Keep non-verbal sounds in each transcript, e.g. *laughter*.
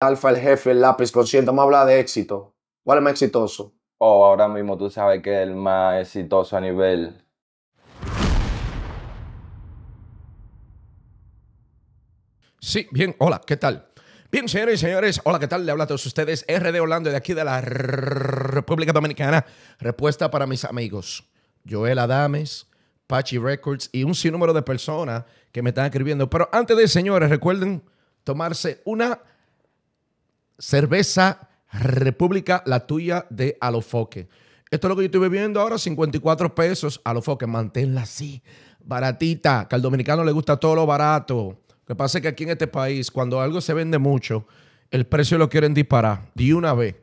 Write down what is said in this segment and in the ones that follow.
alfa, el jefe, el lápiz consciente. Vamos a hablar de éxito. ¿Cuál es más exitoso? Oh, ahora mismo tú sabes que es el más exitoso a nivel Sí, bien, hola, ¿qué tal? Bien, señores y señores, hola, ¿qué tal? Le habla a todos ustedes, RD Holanda, de aquí de la República Dominicana. Respuesta para mis amigos, Joel Adames, Pachi Records y un sinnúmero de personas que me están escribiendo. Pero antes de, señores, recuerden tomarse una cerveza República, la tuya de Alofoque. Esto es lo que yo estoy bebiendo ahora, 54 pesos. Alofoque, manténla así, baratita, que al dominicano le gusta todo lo barato. Lo que pasa es que aquí en este país, cuando algo se vende mucho, el precio lo quieren disparar de una vez.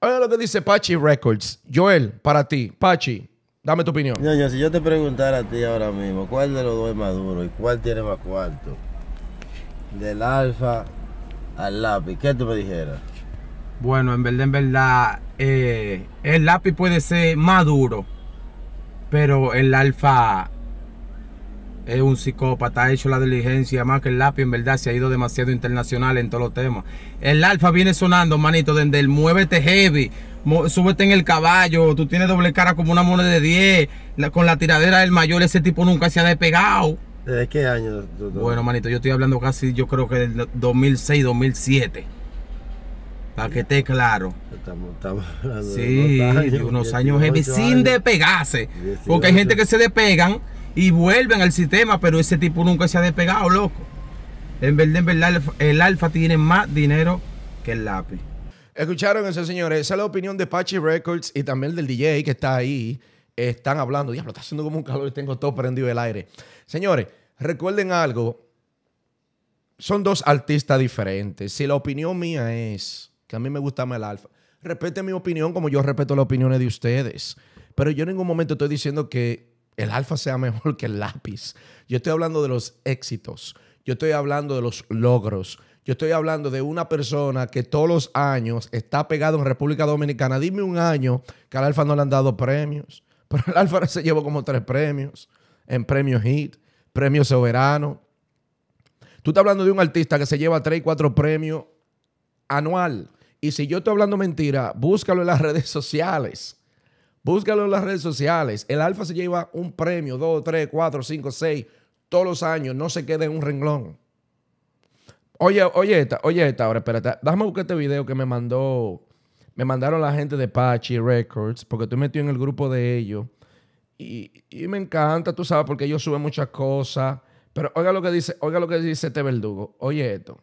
Oiga lo que dice Pachi Records. Joel, para ti, Pachi, dame tu opinión. si yo te preguntara a ti ahora mismo, ¿cuál de los dos es más duro y cuál tiene más cuarto? Del Alfa al lápiz, ¿qué tú me dijeras? Bueno, en verdad, en verdad, eh, el lápiz puede ser más duro, pero el alfa es un psicópata, ha hecho la diligencia más que el lápiz, en verdad se ha ido demasiado internacional en todos los temas. El alfa viene sonando, manito, desde el muévete heavy, súbete en el caballo, tú tienes doble cara como una moneda de 10, con la tiradera del mayor, ese tipo nunca se ha despegado. ¿De qué año? Bueno, manito, yo estoy hablando casi, yo creo que del 2006, 2007. Para que esté claro. Estamos, hablando sí, de unos años, de años sin despegarse. Porque hay gente que se despegan y vuelven al sistema, pero ese tipo nunca se ha despegado, loco. En verdad, en verdad, el alfa tiene más dinero que el lápiz. Escucharon eso, señores. Esa es la opinión de Pachi Records y también del DJ que está ahí están hablando, diablo, está haciendo como un calor y tengo todo prendido el aire. Señores, recuerden algo, son dos artistas diferentes. Si la opinión mía es que a mí me gusta más el alfa, respete mi opinión como yo respeto las opiniones de ustedes. Pero yo en ningún momento estoy diciendo que el alfa sea *laughs* mejor que el lápiz. Yo estoy hablando de los éxitos. Yo estoy hablando de los logros. Yo estoy hablando de una persona que todos los años está pegado en República Dominicana. Dime un año que al Alfa no le han dado premios. Pero el Alfa se llevó como tres premios, en premios hit, premios soberano. Tú estás hablando de un artista que se lleva tres cuatro premios anual. Y si yo estoy hablando mentira, búscalo en las redes sociales. Búscalo en las redes sociales. El Alfa se lleva un premio, dos, tres, cuatro, cinco, seis, todos los años. No se quede en un renglón. Oye, oye esta, oye esta, ahora espérate. Déjame buscar este video que me mandó me mandaron la gente de Pachi Records, porque tú metió en el grupo de ellos. Y, me encanta, tú sabes, porque ellos suben muchas cosas. Pero oiga lo que dice, oiga lo que dice este verdugo. Oye esto.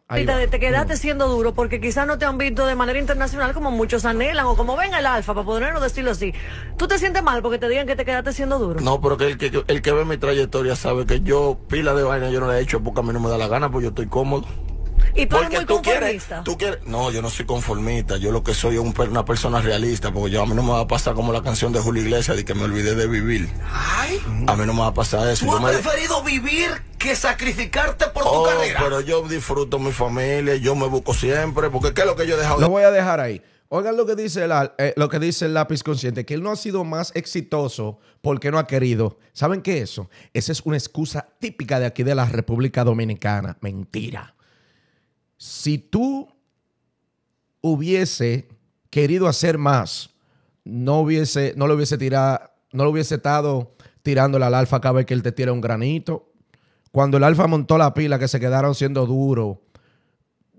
te quedaste siendo duro porque quizás no te han visto de manera internacional como muchos anhelan o como ven el alfa, para poderlo decirlo así. ¿Tú te sientes mal porque te digan que te quedaste siendo duro? No, pero el que, el que ve mi trayectoria sabe que yo, pila de vaina, yo no la he hecho porque a mí no me da la gana, porque yo estoy cómodo. Y tú quieres, no, yo no soy conformista. Yo lo que soy es una persona realista. Porque yo a mí no me va a pasar como la canción de Julio Iglesias de que me olvidé de vivir. A mí no me va a pasar eso. ¿Tú has preferido vivir que sacrificarte por tu oh, carrera? Pero yo disfruto mi familia. Yo me busco siempre. Porque ¿qué es lo que yo he dejado? Lo voy a dejar ahí. Oigan lo que dice eh, lo que dice el lápiz consciente, que él no ha sido más exitoso porque no ha querido. ¿Saben qué es eso? Esa es una excusa típica de aquí de la República Dominicana. Mentira si tú hubiese querido hacer más, no hubiese, no lo hubiese tirado, no hubiese estado tirándole al alfa cada vez que él te tira un granito. Cuando el alfa montó la pila que se quedaron siendo duros,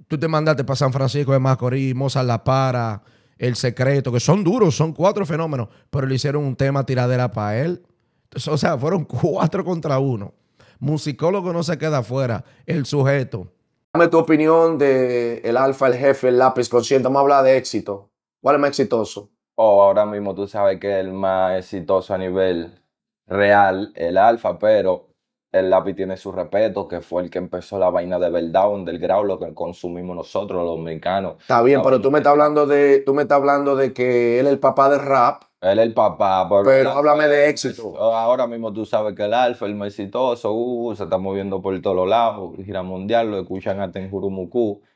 tú te mandaste para San Francisco de Macorís, Mozart La Para, El Secreto, que son duros, son cuatro fenómenos, pero le hicieron un tema tiradera para él. o sea, fueron cuatro contra uno. Musicólogo no se queda afuera, el sujeto Dame tu opinión de el alfa, el jefe, el lápiz consciente. Vamos a hablar de éxito. ¿Cuál es más exitoso? Oh, ahora mismo tú sabes que el más exitoso a nivel real, el alfa, pero el lápiz tiene su respeto, que fue el que empezó la vaina de del Grau, lo que consumimos nosotros, los dominicanos. Está bien, pero tú me estás hablando de, tú me estás hablando de que él es el papá del rap él es el papá. Pero háblame de éxito. Ahora mismo tú sabes que el Alfa, el más exitoso, uh, se está moviendo por todos lados, gira mundial, lo escuchan hasta en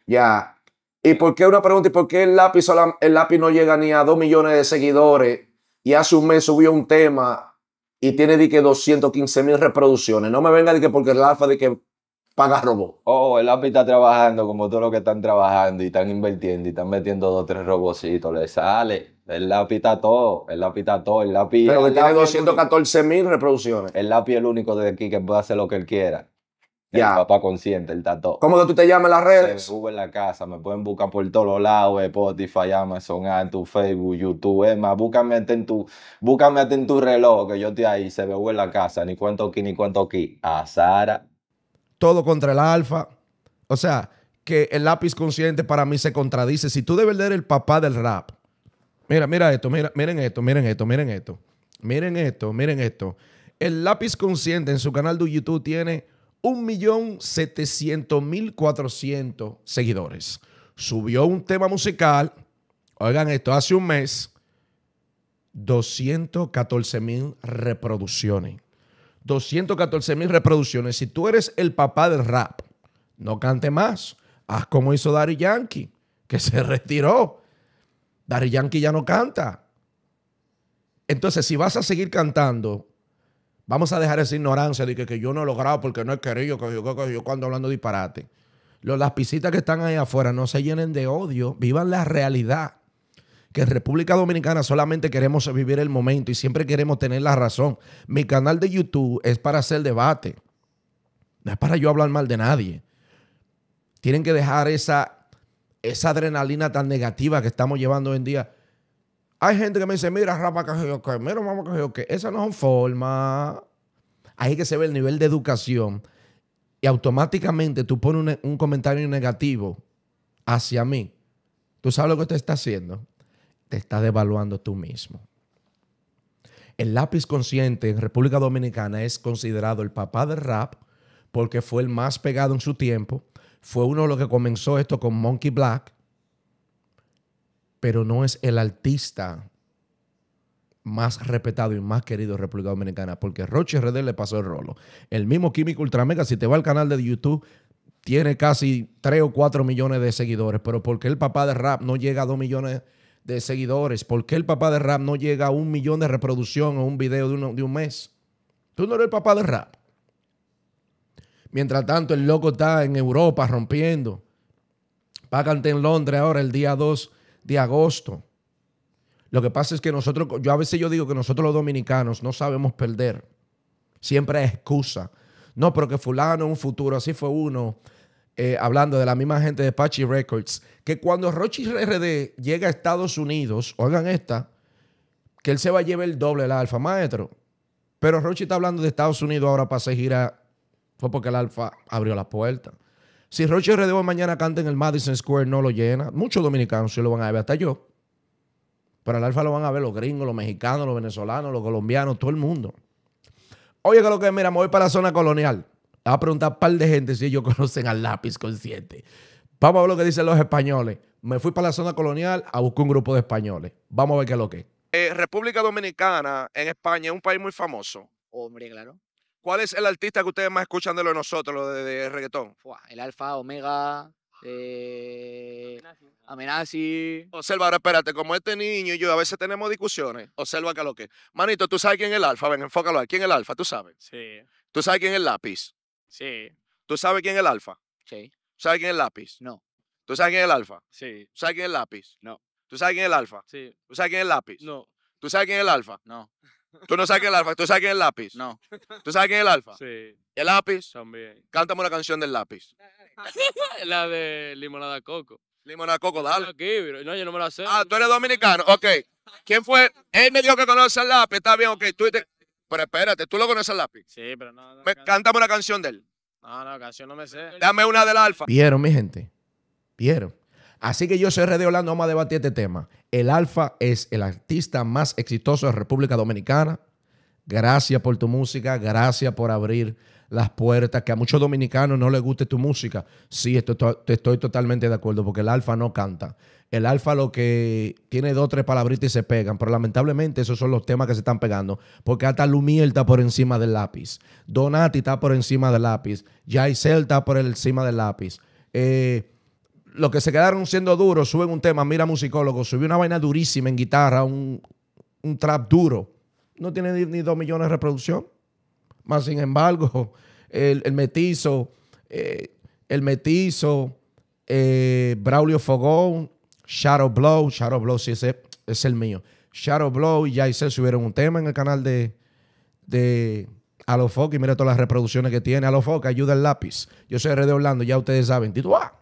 Ya. ¿Y por qué una pregunta? ¿Y por qué el lápiz, el lápiz no llega ni a 2 millones de seguidores y hace un mes subió un tema y tiene de que 215 mil reproducciones? No me venga de que porque el Alfa de que paga robots. Oh, el lápiz está trabajando como todos los que están trabajando y están invirtiendo y están metiendo dos o tres robocitos. Le sale. El lápiz está todo. El lápiz está todo. El lápiz. Pero que tiene 214 mil reproducciones. El lápiz es el único de aquí que puede hacer lo que él quiera. Ya. El papá consciente, el tato. ¿Cómo que tú te llamas en las redes? Se en la casa, me pueden buscar por todos lados, Spotify, Amazon, tu Facebook, YouTube, es más, búscame en tu, tu reloj, que yo estoy ahí, se ve en la casa, ni cuento aquí, ni cuento aquí. A Sara todo contra el alfa. O sea, que el lápiz consciente para mí se contradice. Si tú debes ser el papá del rap, mira, mira esto, miren esto, miren esto, miren esto, miren esto, miren esto. El lápiz consciente en su canal de YouTube tiene 1.700.400 seguidores. Subió un tema musical, oigan esto, hace un mes, 214.000 reproducciones. 214 mil reproducciones. Si tú eres el papá del rap, no cante más. Haz como hizo Dari Yankee, que se *laughs* retiró. Dari Yankee ya no canta. Entonces, si vas a seguir cantando, vamos a dejar esa ignorancia de que, yo no he logrado porque no he querido, que yo, cuando hablando disparate. las pisitas que están ahí afuera no se llenen de odio, vivan la realidad que en República Dominicana solamente queremos vivir el momento y siempre queremos tener la razón. Mi canal de YouTube es para hacer debate, no es para yo hablar mal de nadie. Tienen que dejar esa, esa adrenalina tan negativa que estamos llevando hoy en día. Hay gente que me dice, mira, Rafa que mira, mamá que esa no es forma. Ahí que se ve el nivel de educación y automáticamente tú pones un, un comentario negativo hacia mí. ¿Tú sabes lo que usted está haciendo? te estás devaluando tú mismo. El lápiz consciente en República Dominicana es considerado el papá del rap porque fue el más pegado en su tiempo. Fue uno de los que comenzó esto con Monkey Black, pero no es el artista más respetado y más querido en República Dominicana, porque Roche RD le pasó el rolo. El mismo Químico Ultramega, si te va al canal de YouTube, tiene casi 3 o 4 millones de seguidores, pero porque el papá del rap no llega a 2 millones de seguidores? ¿Por qué el papá de rap no llega a un millón de reproducción o un video de, un mes? Tú no eres el papá de rap. Mientras tanto, el loco está en Europa rompiendo. Págate en Londres ahora el día 2 de agosto. Lo que pasa es que nosotros, yo a veces yo digo que nosotros los dominicanos no sabemos perder. Siempre hay excusa. No, pero que fulano es un futuro, así fue uno, eh, hablando de la misma gente de Apache Records, que cuando Rochi RD llega a Estados Unidos, oigan esta, que él se va a llevar el doble del Alfa Maestro. Pero Rochi está hablando de Estados Unidos ahora para seguir gira. Fue porque el Alfa abrió la puerta. Si Rochi RD mañana canta en el Madison Square, no lo llena. Muchos dominicanos sí lo van a ver, hasta yo. Pero el Alfa lo van a ver los gringos, los mexicanos, los venezolanos, los colombianos, todo el mundo. Oye, que lo que es, mira, me voy para la zona colonial a preguntar a un par de gente si ellos *laughs* conocen al lápiz consciente. Vamos a ver lo que dicen los españoles. Me fui para la zona colonial a buscar un grupo de españoles. Vamos a ver qué es lo que es. Eh, República Dominicana en España es un país muy famoso. Hombre, claro. ¿Cuál es el artista que ustedes más escuchan de lo nosotros, lo de, reggaetón? el Alfa, Omega, eh, Amenazi. Observa, ahora espérate, como este niño y yo a veces tenemos discusiones, observa es lo que. Manito, tú sabes quién es el alfa, ven, enfócalo ¿Quién es el alfa? Tú sabes. Sí. Tú sabes quién es el lápiz. Sí. ¿Tú sabes quién es el alfa? Sí. ¿Sabes quién es el lápiz? No. ¿Tú sabes quién es el alfa? Sí. ¿Tú sabes quién es el lápiz? No. ¿Tú sabes quién es el alfa? Sí. ¿Tú sabes quién es el lápiz? No. ¿Tú sabes quién es el alfa? No. ¿Tú no sabes quién es el alfa? ¿Tú sabes quién es el lápiz? No. ¿Tú sabes quién es el alfa? Sí. ¿El lápiz? También. Cántame una canción del lápiz. La de Limonada Coco. Limonada Coco, dale. Aquí, no, yo no me la sé. Ah, tú eres dominicano. Ok. ¿Quién fue? Él me dijo que conoce al lápiz. Está bien, ok. Tú pero espérate, ¿tú lo conoces al lápiz? Sí, pero nada. Me- cántame una canción de él. No, no, canción no me sé. Dame una del alfa. Vieron, mi gente. Vieron. Así que yo soy R.D. Orlando, vamos a debatir este tema. El Alfa es el artista más exitoso de República Dominicana. Gracias por tu música, gracias por abrir las puertas, que a muchos dominicanos no les guste tu música. Sí, estoy, estoy totalmente de acuerdo, porque el alfa no canta. El alfa lo que tiene dos o tres palabritas y se pegan, pero lamentablemente esos son los temas que se están pegando, porque hasta Lumiel está por encima del lápiz, Donati está por encima del lápiz, Jaisel está por encima del lápiz. Eh, los que se quedaron siendo duros suben un tema, mira musicólogo, subió una vaina durísima en guitarra, un, trap duro, no tiene ni dos millones de reproducción. Mas, sin embargo, el, metizo, el metizo, eh, eh, Braulio Fogón, Shadow Blow, Shadow Blow sí ese es el mío. Shadow Blow y se subieron un tema en el canal de, de Alofok y mira todas las reproducciones que tiene. Alofoque, ayuda el lápiz. Yo soy RD Orlando, ya ustedes saben. Tito, ¡ah!